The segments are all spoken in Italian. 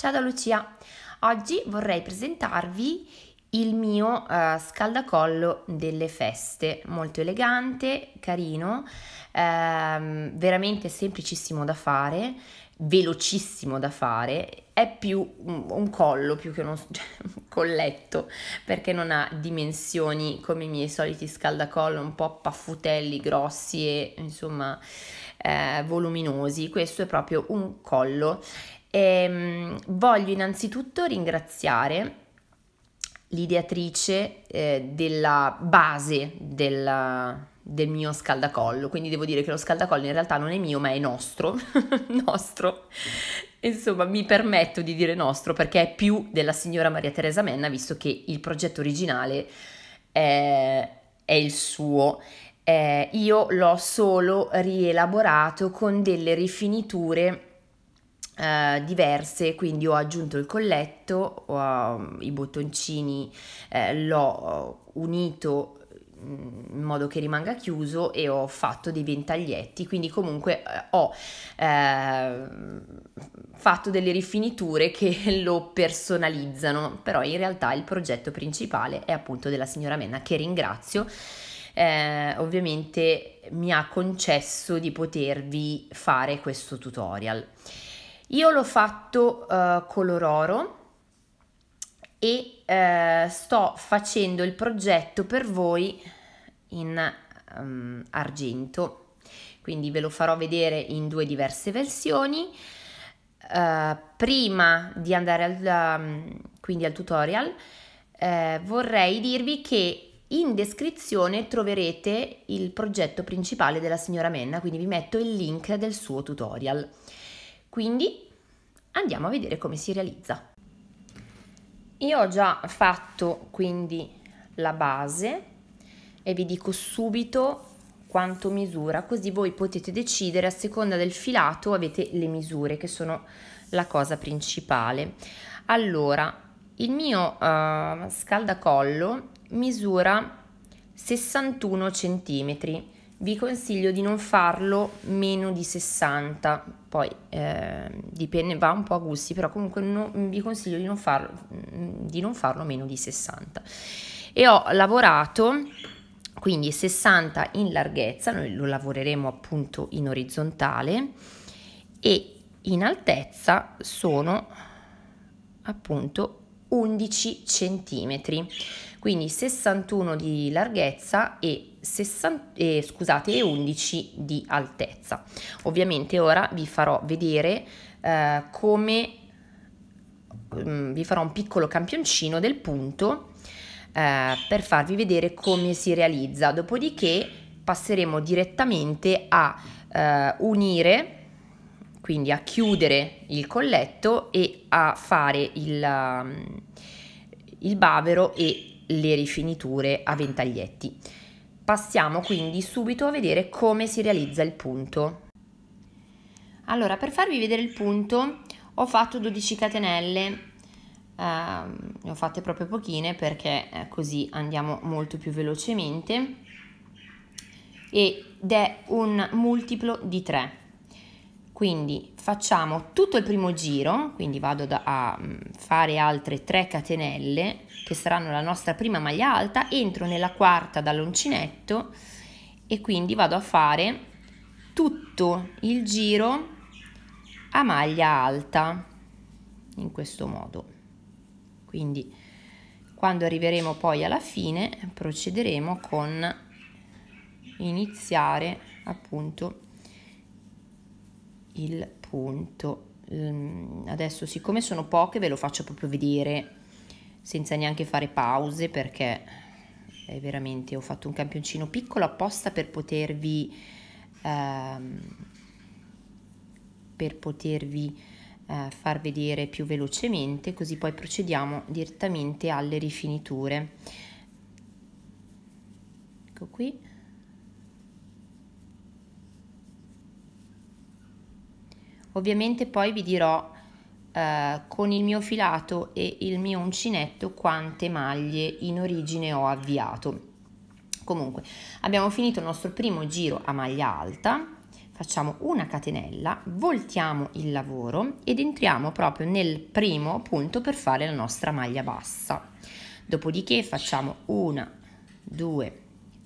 Ciao da Lucia! Oggi vorrei presentarvi il mio eh, scaldacollo delle feste, molto elegante, carino, ehm, veramente semplicissimo da fare, velocissimo da fare, è più un, un collo più che uno, cioè, un colletto perché non ha dimensioni come i miei soliti scaldacollo un po' paffutelli, grossi e insomma eh, voluminosi, questo è proprio un collo e ehm, voglio innanzitutto ringraziare l'ideatrice eh, della base della, del mio scaldacollo, quindi devo dire che lo scaldacollo in realtà non è mio ma è nostro, nostro, insomma mi permetto di dire nostro perché è più della signora Maria Teresa Menna visto che il progetto originale è, è il suo. Eh, io l'ho solo rielaborato con delle rifiniture eh, diverse, quindi ho aggiunto il colletto, uh, i bottoncini uh, l'ho eh, unito mm, in modo che rimanga chiuso e ho fatto dei ventaglietti quindi comunque ho eh, fatto delle rifiniture che lo personalizzano però in realtà il progetto principale è appunto della signora Menna che ringrazio eh, ovviamente mi ha concesso di potervi fare questo tutorial io l'ho fatto uh, color oro e uh, sto facendo il progetto per voi in um, argento. Quindi ve lo farò vedere in due diverse versioni. Uh, prima di andare al, ehm, quindi al tutorial, eh, vorrei dirvi che in descrizione troverete il progetto principale della signora Menna, quindi vi metto il link del suo tutorial. Quindi andiamo a vedere come si realizza. Io ho già fatto quindi la base e vi dico subito quanto misura, così voi potete decidere a seconda del filato avete le misure che sono la cosa principale. Allora, il mio uh, scaldacollo misura 61 centimetri vi consiglio di non farlo meno di 60, poi eh, dipende, va un po' a gusti, però comunque no, vi consiglio di non, farlo, mm, di non farlo meno di 60. E ho lavorato quindi 60 in larghezza, noi lo lavoreremo appunto in orizzontale e in altezza sono appunto 11 centimetri quindi 61 di larghezza e 60, eh, scusate, 11 di altezza. Ovviamente ora vi farò vedere eh, come um, vi farò un piccolo campioncino del punto eh, per farvi vedere come si realizza. Dopodiché passeremo direttamente a eh, unire quindi a chiudere il colletto e a fare il, mm, il bavero e le rifiniture a ventaglietti. Passiamo quindi subito a vedere come si realizza il punto. Allora, per farvi vedere il punto ho fatto 12 catenelle, eh, ne ho fatte proprio pochine perché eh, così andiamo molto più velocemente ed è un multiplo di 3. Quindi facciamo tutto il primo giro, quindi vado da, a mm, fare altre 3 catenelle che saranno la nostra prima maglia alta, entro nella quarta dall'uncinetto e quindi vado a fare tutto il giro a maglia alta in questo modo. Quindi quando arriveremo poi alla fine procederemo con iniziare appunto il punto. Ehm, adesso siccome sono poche ve lo faccio proprio vedere senza neanche fare pause perché è veramente ho fatto un campioncino piccolo apposta per potervi ehm, per potervi eh, far vedere più velocemente così poi procediamo direttamente alle rifiniture ecco qui Ovviamente poi vi dirò eh, con il mio filato e il mio uncinetto quante maglie in origine ho avviato. Comunque abbiamo finito il nostro primo giro a maglia alta, facciamo una catenella, voltiamo il lavoro ed entriamo proprio nel primo punto per fare la nostra maglia bassa. Dopodiché facciamo una, due,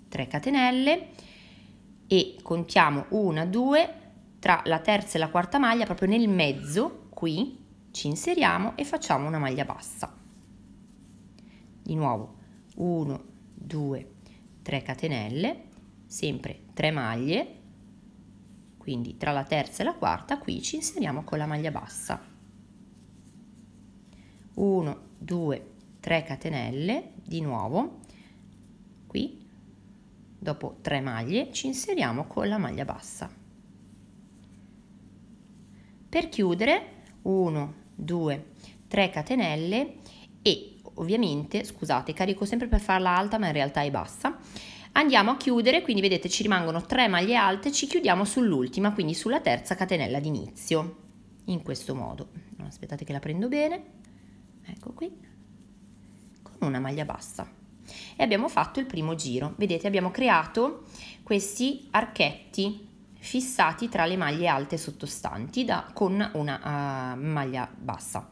tre catenelle e contiamo una, due, tra la terza e la quarta maglia, proprio nel mezzo, qui, ci inseriamo e facciamo una maglia bassa. Di nuovo 1, 2, 3 catenelle, sempre 3 maglie, quindi tra la terza e la quarta qui ci inseriamo con la maglia bassa. 1, 2, 3 catenelle, di nuovo, qui, dopo 3 maglie, ci inseriamo con la maglia bassa per chiudere 1 2 3 catenelle e ovviamente scusate carico sempre per farla alta ma in realtà è bassa andiamo a chiudere quindi vedete ci rimangono 3 maglie alte ci chiudiamo sull'ultima quindi sulla terza catenella d'inizio in questo modo aspettate che la prendo bene ecco qui con una maglia bassa e abbiamo fatto il primo giro vedete abbiamo creato questi archetti fissati tra le maglie alte sottostanti da, con una uh, maglia bassa.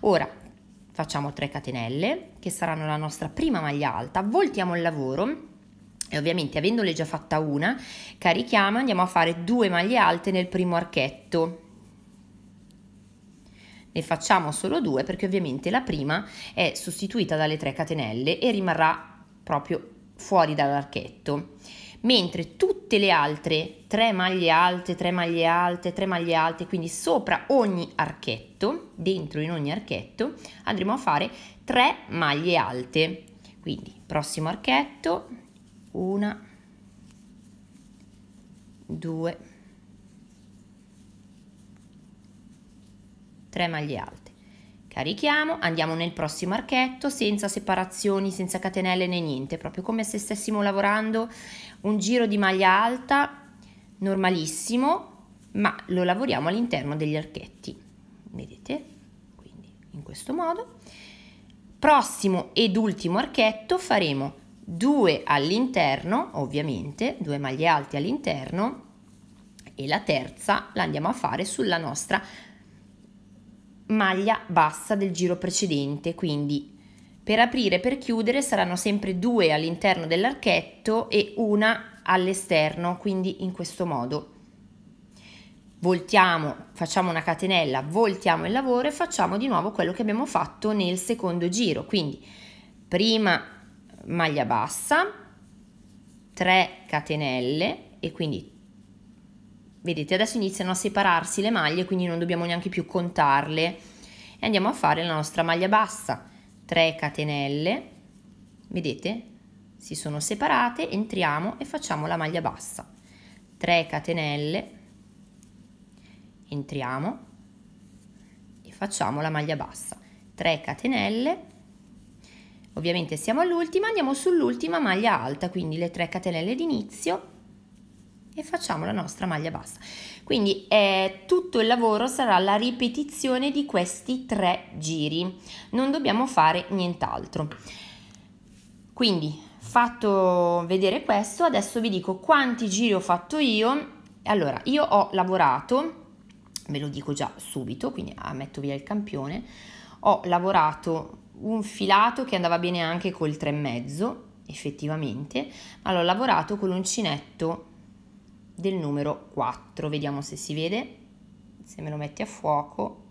Ora facciamo 3 catenelle che saranno la nostra prima maglia alta, voltiamo il lavoro e ovviamente avendole già fatta una carichiamo andiamo a fare due maglie alte nel primo archetto ne facciamo solo due perché ovviamente la prima è sostituita dalle 3 catenelle e rimarrà proprio fuori dall'archetto mentre tutte le altre 3 maglie alte, 3 maglie alte, 3 maglie alte, quindi sopra ogni archetto, dentro in ogni archetto, andremo a fare 3 maglie alte. Quindi prossimo archetto, una, due, tre maglie alte. Carichiamo, andiamo nel prossimo archetto senza separazioni, senza catenelle né niente, proprio come se stessimo lavorando un giro di maglia alta normalissimo, ma lo lavoriamo all'interno degli archetti. Vedete? Quindi in questo modo. Prossimo ed ultimo archetto faremo due all'interno, ovviamente, due maglie alte all'interno e la terza la andiamo a fare sulla nostra maglia bassa del giro precedente, quindi per aprire e per chiudere saranno sempre due all'interno dell'archetto e una all'esterno, quindi in questo modo. Voltiamo, facciamo una catenella, voltiamo il lavoro e facciamo di nuovo quello che abbiamo fatto nel secondo giro, quindi prima maglia bassa, 3 catenelle e quindi Vedete, adesso iniziano a separarsi le maglie, quindi non dobbiamo neanche più contarle. E andiamo a fare la nostra maglia bassa. 3 catenelle, vedete? Si sono separate, entriamo e facciamo la maglia bassa. 3 catenelle, entriamo e facciamo la maglia bassa. 3 catenelle, ovviamente siamo all'ultima, andiamo sull'ultima maglia alta, quindi le 3 catenelle d'inizio e facciamo la nostra maglia bassa. Quindi eh, tutto il lavoro sarà la ripetizione di questi tre giri, non dobbiamo fare nient'altro. Quindi fatto vedere questo, adesso vi dico quanti giri ho fatto io. Allora, io ho lavorato, ve lo dico già subito, quindi ah, metto via il campione, ho lavorato un filato che andava bene anche col 3,5 effettivamente, ma l'ho lavorato con l'uncinetto del numero 4. Vediamo se si vede. Se me lo metti a fuoco,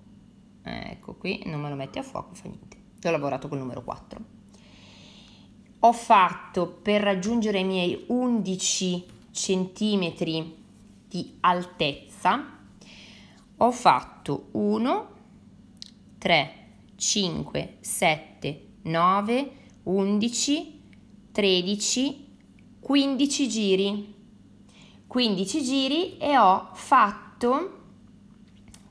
eh, ecco qui, non me lo metti a fuoco, fa niente. Ho lavorato col numero 4. Ho fatto per raggiungere i miei 11 centimetri di altezza, ho fatto 1, 3, 5, 7, 9, 11, 13, 15 giri. 15 giri e ho fatto,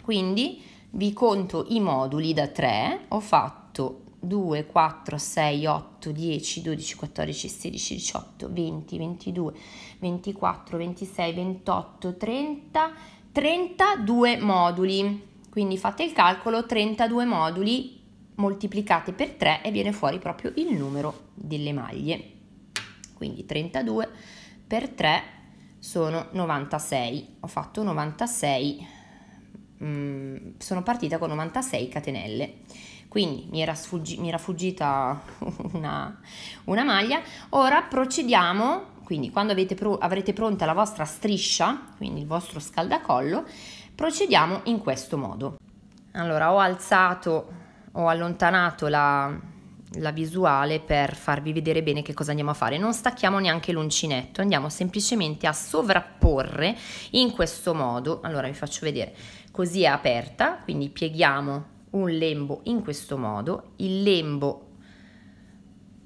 quindi vi conto i moduli da 3, ho fatto 2, 4, 6, 8, 10, 12, 14, 16, 18, 20, 22, 24, 26, 28, 30, 32 moduli. Quindi fate il calcolo, 32 moduli moltiplicate per 3 e viene fuori proprio il numero delle maglie. Quindi 32 per 3 sono 96, ho fatto 96, mh, mm, sono partita con 96 catenelle, quindi mi era, sfuggi, mi era fuggita una, una, maglia, ora procediamo, quindi quando pro, avrete pronta la vostra striscia, quindi il vostro scaldacollo, procediamo in questo modo. Allora ho alzato, ho allontanato la, la visuale per farvi vedere bene che cosa andiamo a fare. Non stacchiamo neanche l'uncinetto, andiamo semplicemente a sovrapporre in questo modo. Allora vi faccio vedere, così è aperta, quindi pieghiamo un lembo in questo modo, il lembo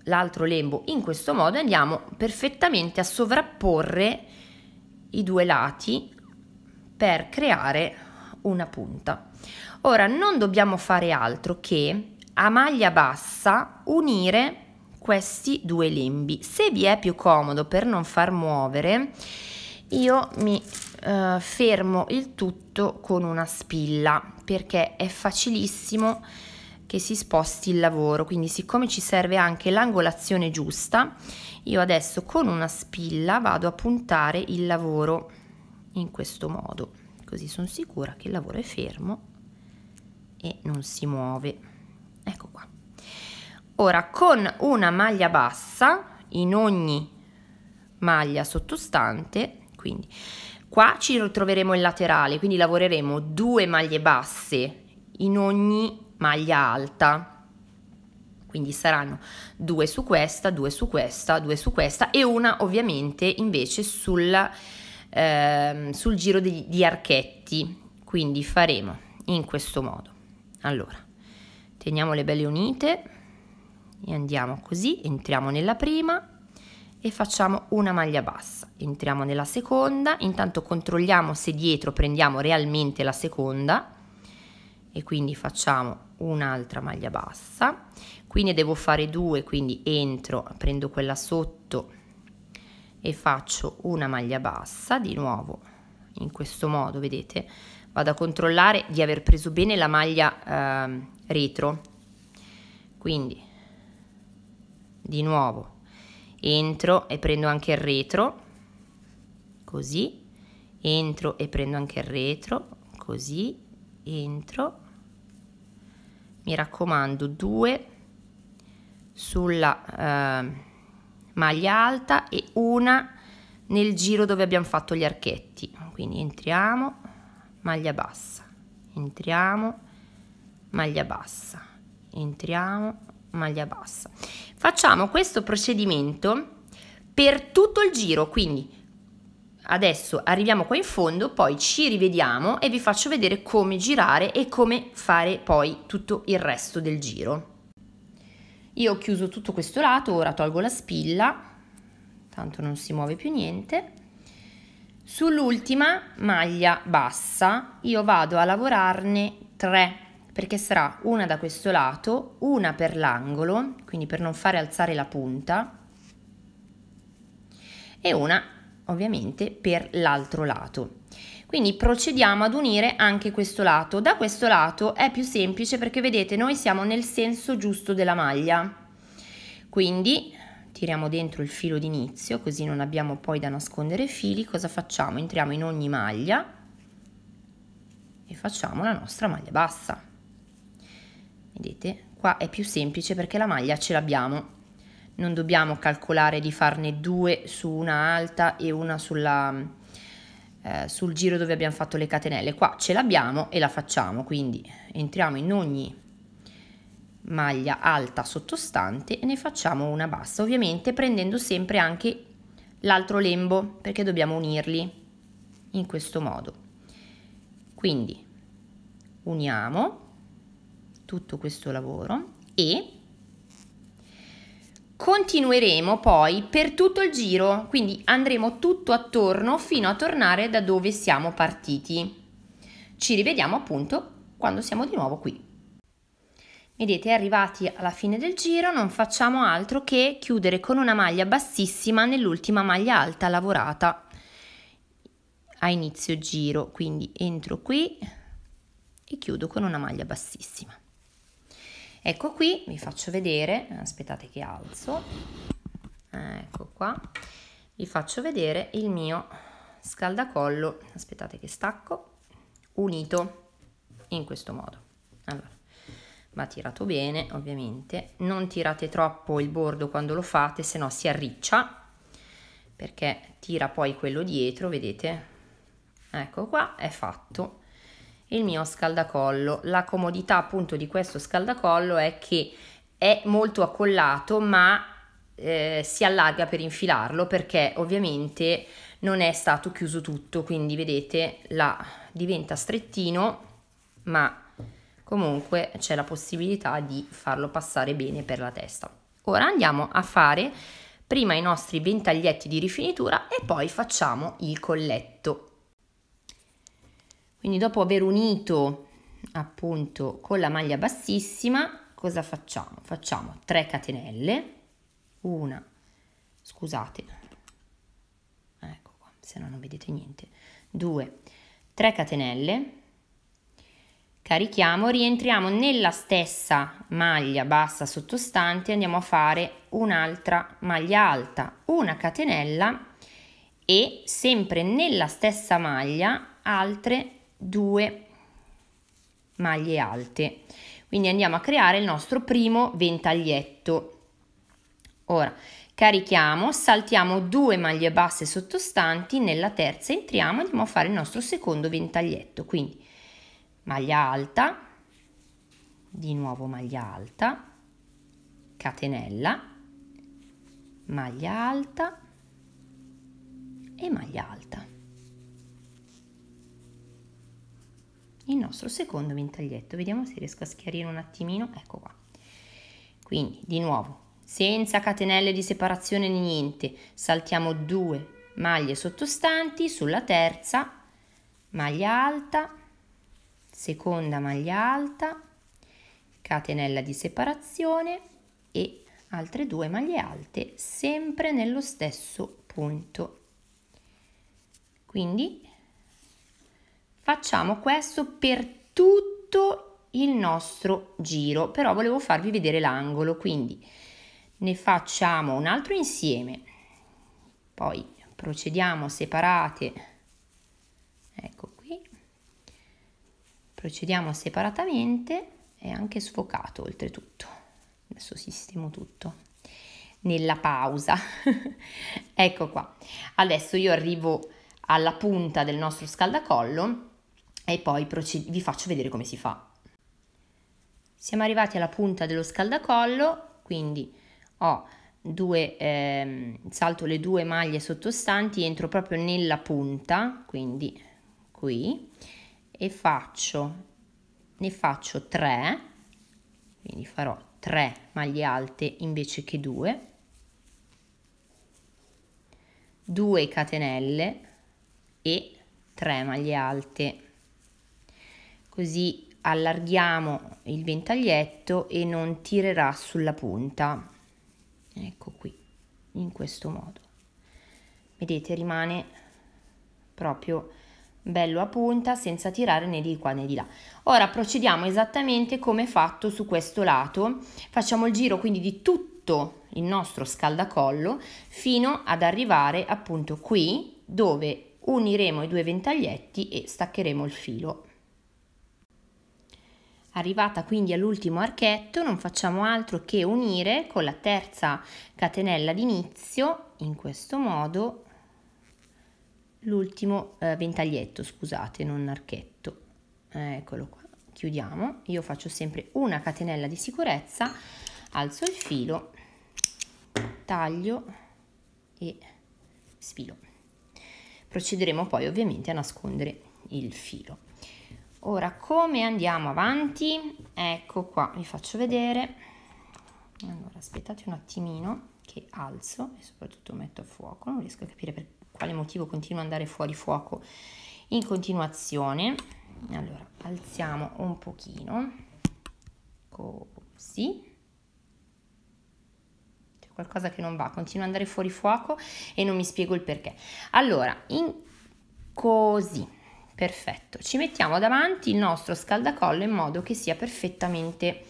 l'altro lembo in questo modo e andiamo perfettamente a sovrapporre i due lati per creare una punta. Ora non dobbiamo fare altro che a maglia bassa unire questi due lembi. Se vi è più comodo per non far muovere, io mi eh, fermo il tutto con una spilla perché è facilissimo che si sposti il lavoro. Quindi siccome ci serve anche l'angolazione giusta, io adesso con una spilla vado a puntare il lavoro in questo modo. Così sono sicura che il lavoro è fermo e non si muove ecco qua. Ora con una maglia bassa in ogni maglia sottostante, quindi qua ci ritroveremo il laterale, quindi lavoreremo due maglie basse in ogni maglia alta. Quindi saranno due su questa, due su questa, due su questa e una ovviamente invece sul, eh, sul giro di, di archetti. Quindi faremo in questo modo. Allora, teniamo le belle unite e andiamo così, entriamo nella prima e facciamo una maglia bassa, entriamo nella seconda, intanto controlliamo se dietro prendiamo realmente la seconda e quindi facciamo un'altra maglia bassa, qui ne devo fare due, quindi entro, prendo quella sotto e faccio una maglia bassa, di nuovo in questo modo, vedete, vado a controllare di aver preso bene la maglia eh, retro quindi di nuovo entro e prendo anche il retro così entro e prendo anche il retro così entro mi raccomando due sulla eh, maglia alta e una nel giro dove abbiamo fatto gli archetti quindi entriamo maglia bassa entriamo maglia bassa entriamo maglia bassa facciamo questo procedimento per tutto il giro quindi adesso arriviamo qua in fondo poi ci rivediamo e vi faccio vedere come girare e come fare poi tutto il resto del giro io ho chiuso tutto questo lato ora tolgo la spilla tanto non si muove più niente sull'ultima maglia bassa io vado a lavorarne 3 perché sarà una da questo lato, una per l'angolo, quindi per non fare alzare la punta, e una ovviamente per l'altro lato. Quindi procediamo ad unire anche questo lato. Da questo lato è più semplice perché vedete noi siamo nel senso giusto della maglia. Quindi tiriamo dentro il filo d'inizio così non abbiamo poi da nascondere fili. Cosa facciamo? Entriamo in ogni maglia e facciamo la nostra maglia bassa vedete qua è più semplice perché la maglia ce l'abbiamo non dobbiamo calcolare di farne due su una alta e una sulla, eh, sul giro dove abbiamo fatto le catenelle qua ce l'abbiamo e la facciamo quindi entriamo in ogni maglia alta sottostante e ne facciamo una bassa ovviamente prendendo sempre anche l'altro lembo perché dobbiamo unirli in questo modo quindi uniamo tutto questo lavoro e continueremo poi per tutto il giro, quindi andremo tutto attorno fino a tornare da dove siamo partiti. Ci rivediamo appunto quando siamo di nuovo qui. Vedete, arrivati alla fine del giro non facciamo altro che chiudere con una maglia bassissima nell'ultima maglia alta lavorata a inizio giro, quindi entro qui e chiudo con una maglia bassissima. Ecco qui, vi faccio vedere, aspettate che alzo, ecco qua, vi faccio vedere il mio scaldacollo, aspettate che stacco, unito in questo modo. Allora, va tirato bene ovviamente, non tirate troppo il bordo quando lo fate, se no si arriccia, perché tira poi quello dietro, vedete? Ecco qua, è fatto il mio scaldacollo. La comodità appunto di questo scaldacollo è che è molto accollato ma eh, si allarga per infilarlo perché ovviamente non è stato chiuso tutto, quindi vedete la diventa strettino ma comunque c'è la possibilità di farlo passare bene per la testa. Ora andiamo a fare prima i nostri ventaglietti di rifinitura e poi facciamo il colletto. Quindi dopo aver unito appunto con la maglia bassissima, cosa facciamo? Facciamo 3 catenelle, una, scusate, ecco qua, se no non vedete niente, 2, 3 catenelle, carichiamo, rientriamo nella stessa maglia bassa sottostante, andiamo a fare un'altra maglia alta, una catenella e sempre nella stessa maglia altre due maglie alte quindi andiamo a creare il nostro primo ventaglietto ora carichiamo saltiamo due maglie basse sottostanti nella terza entriamo andiamo a fare il nostro secondo ventaglietto quindi maglia alta di nuovo maglia alta catenella maglia alta e maglia alta il nostro secondo ventaglietto. Vediamo se riesco a schiarire un attimino. Ecco qua. Quindi, di nuovo, senza catenelle di separazione né niente, saltiamo due maglie sottostanti sulla terza maglia alta seconda maglia alta catenella di separazione e altre due maglie alte sempre nello stesso punto quindi Facciamo questo per tutto il nostro giro, però volevo farvi vedere l'angolo, quindi ne facciamo un altro insieme, poi procediamo separate, ecco qui, procediamo separatamente, è anche sfocato oltretutto, adesso sistemo tutto nella pausa. ecco qua. Adesso io arrivo alla punta del nostro scaldacollo e poi proced- vi faccio vedere come si fa. Siamo arrivati alla punta dello scaldacollo, quindi ho due, ehm, salto le due maglie sottostanti, entro proprio nella punta, quindi qui, e faccio, ne faccio 3, quindi farò 3 maglie alte invece che 2, 2 catenelle e 3 maglie alte così allarghiamo il ventaglietto e non tirerà sulla punta ecco qui in questo modo vedete rimane proprio bello a punta senza tirare né di qua né di là ora procediamo esattamente come fatto su questo lato facciamo il giro quindi di tutto il nostro scaldacollo fino ad arrivare appunto qui dove uniremo i due ventaglietti e staccheremo il filo Arrivata quindi all'ultimo archetto non facciamo altro che unire con la terza catenella d'inizio, in questo modo, l'ultimo eh, ventaglietto, scusate, non archetto. Eccolo qua, chiudiamo. Io faccio sempre una catenella di sicurezza, alzo il filo, taglio e sfilo. Procederemo poi ovviamente a nascondere il filo. Ora come andiamo avanti? Ecco qua, vi faccio vedere. Allora, aspettate un attimino che alzo e soprattutto metto a fuoco, non riesco a capire per quale motivo continua ad andare fuori fuoco in continuazione. Allora, alziamo un pochino, così qualcosa che non va, continua ad andare fuori fuoco e non mi spiego il perché. Allora, in così. Perfetto, ci mettiamo davanti il nostro scaldacollo in modo che sia perfettamente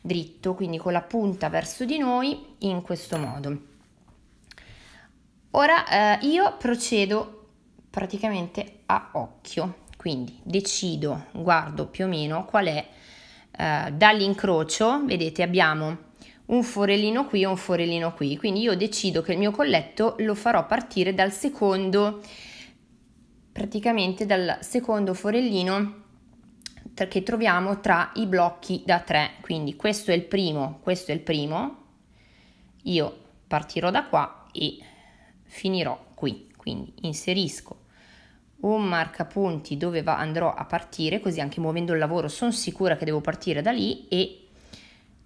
dritto, quindi con la punta verso di noi in questo modo. Ora eh, io procedo praticamente a occhio, quindi decido, guardo più o meno qual è eh, dall'incrocio, vedete abbiamo un forellino qui e un forellino qui, quindi io decido che il mio colletto lo farò partire dal secondo praticamente dal secondo forellino che troviamo tra i blocchi da 3 quindi questo è il primo questo è il primo io partirò da qua e finirò qui quindi inserisco un marcapunti dove va, andrò a partire così anche muovendo il lavoro sono sicura che devo partire da lì e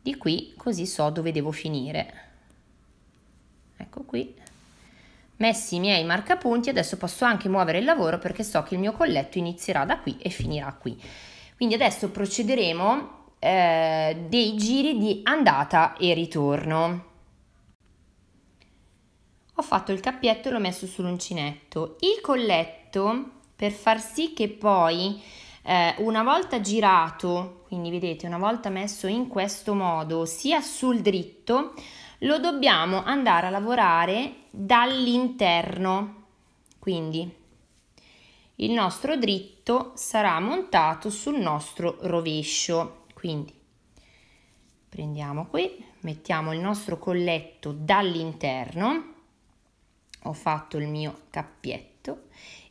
di qui così so dove devo finire ecco qui Messi i miei marcapunti, adesso posso anche muovere il lavoro perché so che il mio colletto inizierà da qui e finirà qui. Quindi adesso procederemo eh, dei giri di andata e ritorno. Ho fatto il cappietto e l'ho messo sull'uncinetto. Il colletto, per far sì che poi eh, una volta girato, quindi vedete, una volta messo in questo modo, sia sul dritto, lo dobbiamo andare a lavorare dall'interno. Quindi il nostro dritto sarà montato sul nostro rovescio. Quindi prendiamo qui, mettiamo il nostro colletto dall'interno. Ho fatto il mio cappietto.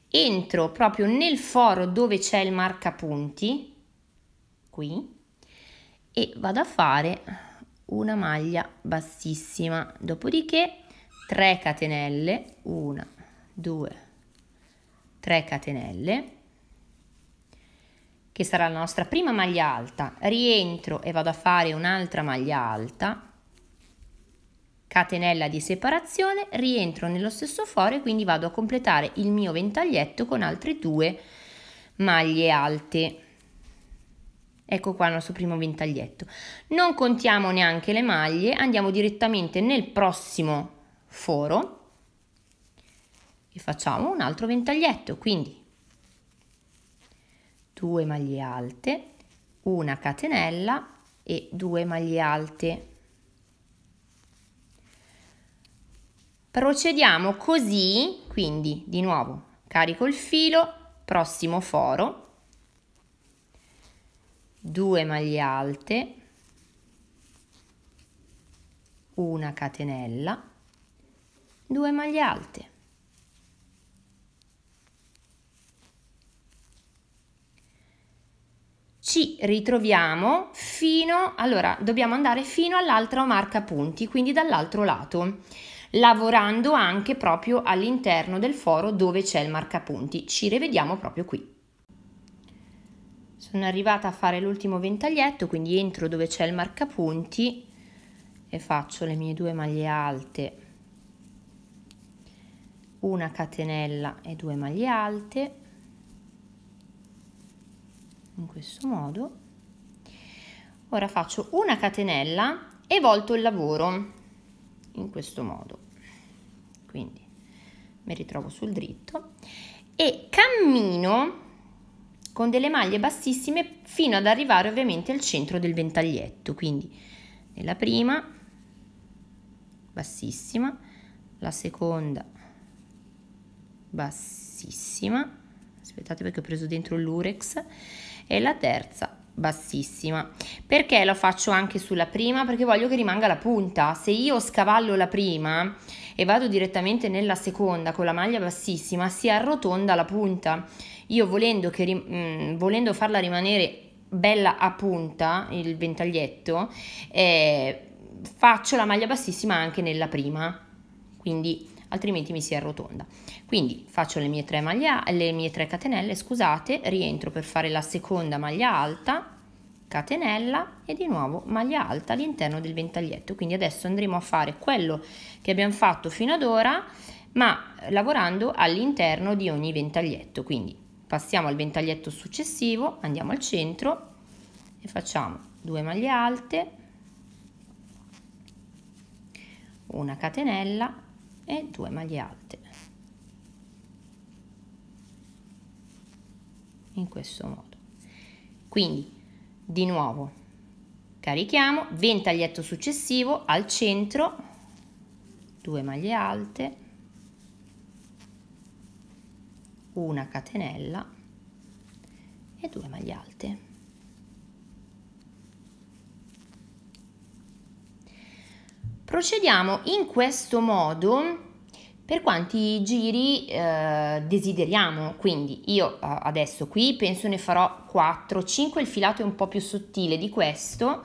Entro proprio nel foro dove c'è il marcapunti, qui, e vado a fare una maglia bassissima, dopodiché 3 catenelle, 1, 2, 3 catenelle, che sarà la nostra prima maglia alta, rientro e vado a fare un'altra maglia alta, catenella di separazione, rientro nello stesso foro e quindi vado a completare il mio ventaglietto con altre due maglie alte. Ecco qua il nostro primo ventaglietto. Non contiamo neanche le maglie, andiamo direttamente nel prossimo foro e facciamo un altro ventaglietto, quindi due maglie alte, una catenella e due maglie alte. Procediamo così, quindi di nuovo carico il filo, prossimo foro, 2 maglie alte, una catenella, 2 maglie alte. Ci ritroviamo fino, allora dobbiamo andare fino all'altra marca punti, quindi dall'altro lato lavorando anche proprio all'interno del foro dove c'è il marca punti. Ci rivediamo proprio qui sono arrivata a fare l'ultimo ventaglietto quindi entro dove c'è il marcapunti e faccio le mie due maglie alte una catenella e due maglie alte in questo modo ora faccio una catenella e volto il lavoro in questo modo quindi mi ritrovo sul dritto e cammino con delle maglie bassissime fino ad arrivare ovviamente al centro del ventaglietto, quindi nella prima bassissima, la seconda bassissima, aspettate perché ho preso dentro l'urex, e la terza bassissima. Perché lo faccio anche sulla prima? Perché voglio che rimanga la punta. Se io scavallo la prima e vado direttamente nella seconda con la maglia bassissima, si arrotonda la punta io volendo, che, mh, mm, volendo farla rimanere bella a punta, il ventaglietto, eh, faccio la maglia bassissima anche nella prima, quindi altrimenti mi si arrotonda. Quindi faccio le mie tre, maglia, le mie tre catenelle, scusate, rientro per fare la seconda maglia alta, catenella e di nuovo maglia alta all'interno del ventaglietto. Quindi adesso andremo a fare quello che abbiamo fatto fino ad ora, ma lavorando all'interno di ogni ventaglietto. Quindi passiamo al ventaglietto successivo andiamo al centro e facciamo due maglie alte una catenella e due maglie alte in questo modo quindi di nuovo carichiamo ventaglietto successivo al centro due maglie alte una catenella e due maglie alte procediamo in questo modo per quanti giri eh, desideriamo quindi io eh, adesso qui penso ne farò 4 5 il filato è un po più sottile di questo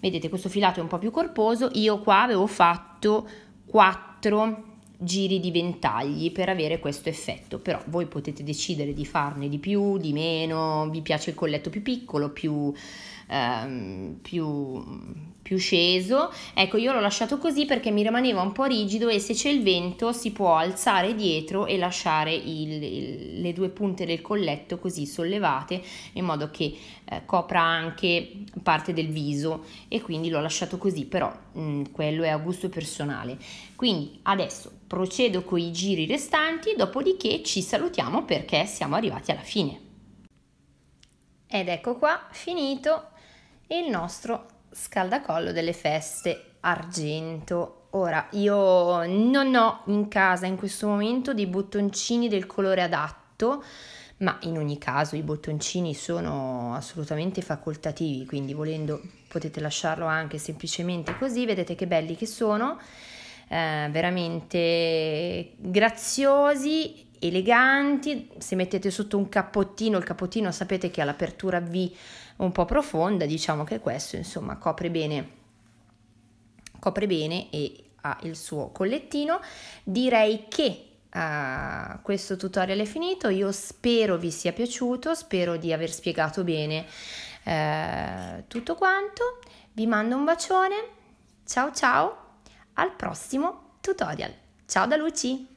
vedete questo filato è un po più corposo io qua avevo fatto 4 giri di ventagli per avere questo effetto, però voi potete decidere di farne di più, di meno, vi piace il colletto più piccolo, più ehm, più, più sceso. Ecco, io l'ho lasciato così perché mi rimaneva un po' rigido e se c'è il vento si può alzare dietro e lasciare il, il, le due punte del colletto così sollevate in modo che eh, copra anche parte del viso e quindi l'ho lasciato così, però mh, mm, quello è a gusto personale. Quindi adesso procedo con i giri restanti, dopodiché ci salutiamo perché siamo arrivati alla fine. Ed ecco qua, finito e il nostro scaldacollo delle feste argento. Ora, io non ho in casa in questo momento dei bottoncini del colore adatto, ma in ogni caso i bottoncini sono assolutamente facoltativi, quindi volendo potete lasciarlo anche semplicemente così, vedete che belli che sono, eh, veramente graziosi eleganti, se mettete sotto un cappottino, il cappottino sapete che all'apertura vi un po' profonda, diciamo che questo insomma copre bene, copre bene e ha il suo collettino. Direi che Uh, questo tutorial è finito, io spero vi sia piaciuto, spero di aver spiegato bene uh, tutto quanto, vi mando un bacione, ciao ciao, al prossimo tutorial, ciao da Luci!